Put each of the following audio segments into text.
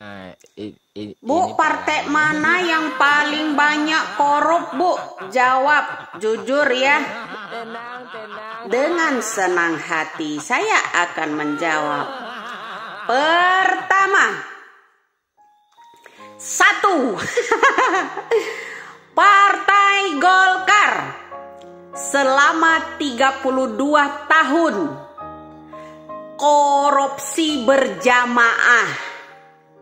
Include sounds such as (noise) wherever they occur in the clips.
Nah, bu, partai mana yang paling banyak korup, Bu? Jawab jujur ya. Dengan senang hati saya akan menjawab. Pertama, satu, (laughs) Partai Golkar selama 32 tahun korupsi berjamaah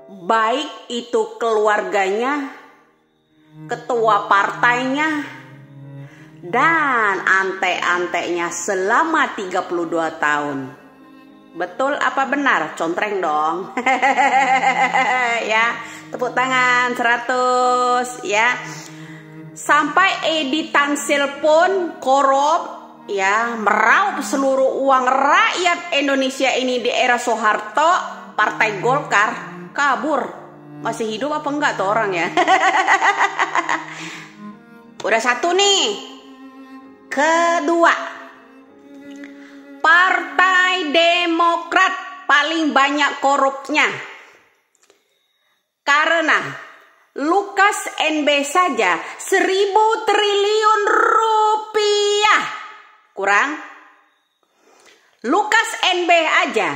baik itu keluarganya, ketua partainya, dan antek-anteknya selama 32 tahun. Betul apa benar? Contreng dong. (laughs) ya, tepuk tangan 100 ya. Sampai Edi Tansil pun korup ya meraup seluruh uang rakyat Indonesia ini di era Soeharto Partai Golkar kabur. Masih hidup apa enggak tuh orang ya? (laughs) Udah satu nih. Kedua. Partai Demokrat paling banyak korupnya. Karena Lukas NB saja seribu triliun rupiah. Kurang? Lukas NB aja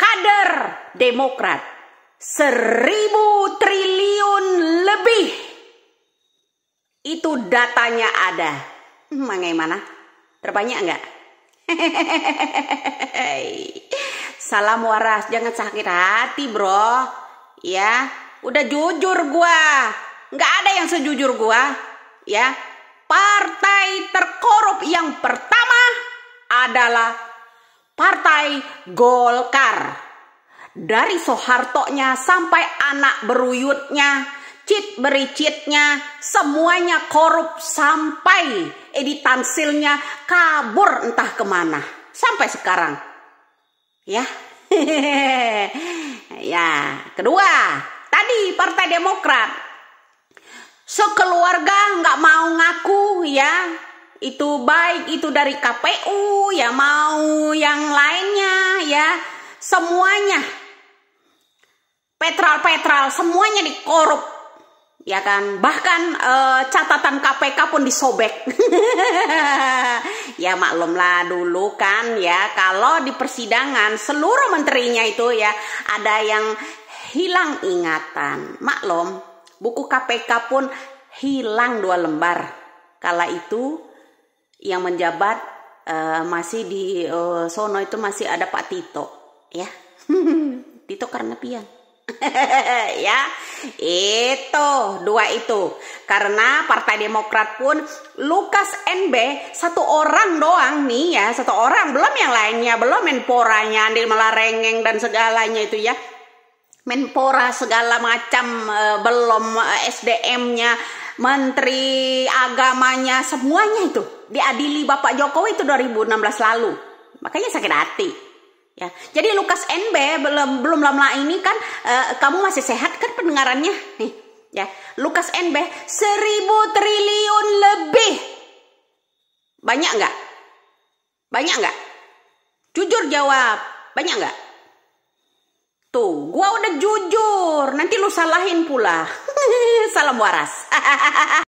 kader Demokrat seribu triliun lebih. Itu datanya ada. Bagaimana? Hmm, Terbanyak enggak? Salam waras, jangan sakit hati bro. Ya, udah jujur gua. Enggak ada yang sejujur gua. Ya, partai terkorup yang pertama adalah Partai Golkar dari sohartonya sampai anak beruyutnya, cit bericitnya, semuanya korup sampai Edi Tansilnya kabur entah kemana sampai sekarang. Ya, (laughs) ya kedua tadi Partai Demokrat sekeluarga nggak mau ngaku ya itu baik itu dari KPU ya mau yang lainnya ya semuanya petral-petral semuanya dikorup ya kan bahkan e, catatan KPK pun disobek (laughs) ya maklumlah dulu kan ya kalau di persidangan seluruh menterinya itu ya ada yang hilang ingatan maklum buku KPK pun hilang dua lembar kala itu yang menjabat e, masih di e, sono itu masih ada Pak Tito ya (laughs) Tito karena Karnapian (laughs) ya itu dua itu karena Partai Demokrat pun Lukas NB satu orang doang nih ya satu orang belum yang lainnya belum menporanya Andil melarengeng dan segalanya itu ya Menpora segala macam e, belum eh, SDM-nya menteri agamanya semuanya itu diadili Bapak Jokowi itu 2016 lalu makanya sakit hati Ya, jadi Lukas NB belum belum lama ini kan uh, kamu masih sehat kan pendengarannya nih ya Lukas NB seribu triliun lebih banyak nggak banyak nggak jujur jawab banyak nggak tuh gua udah jujur nanti lu salahin pula (laughs) salam waras (laughs)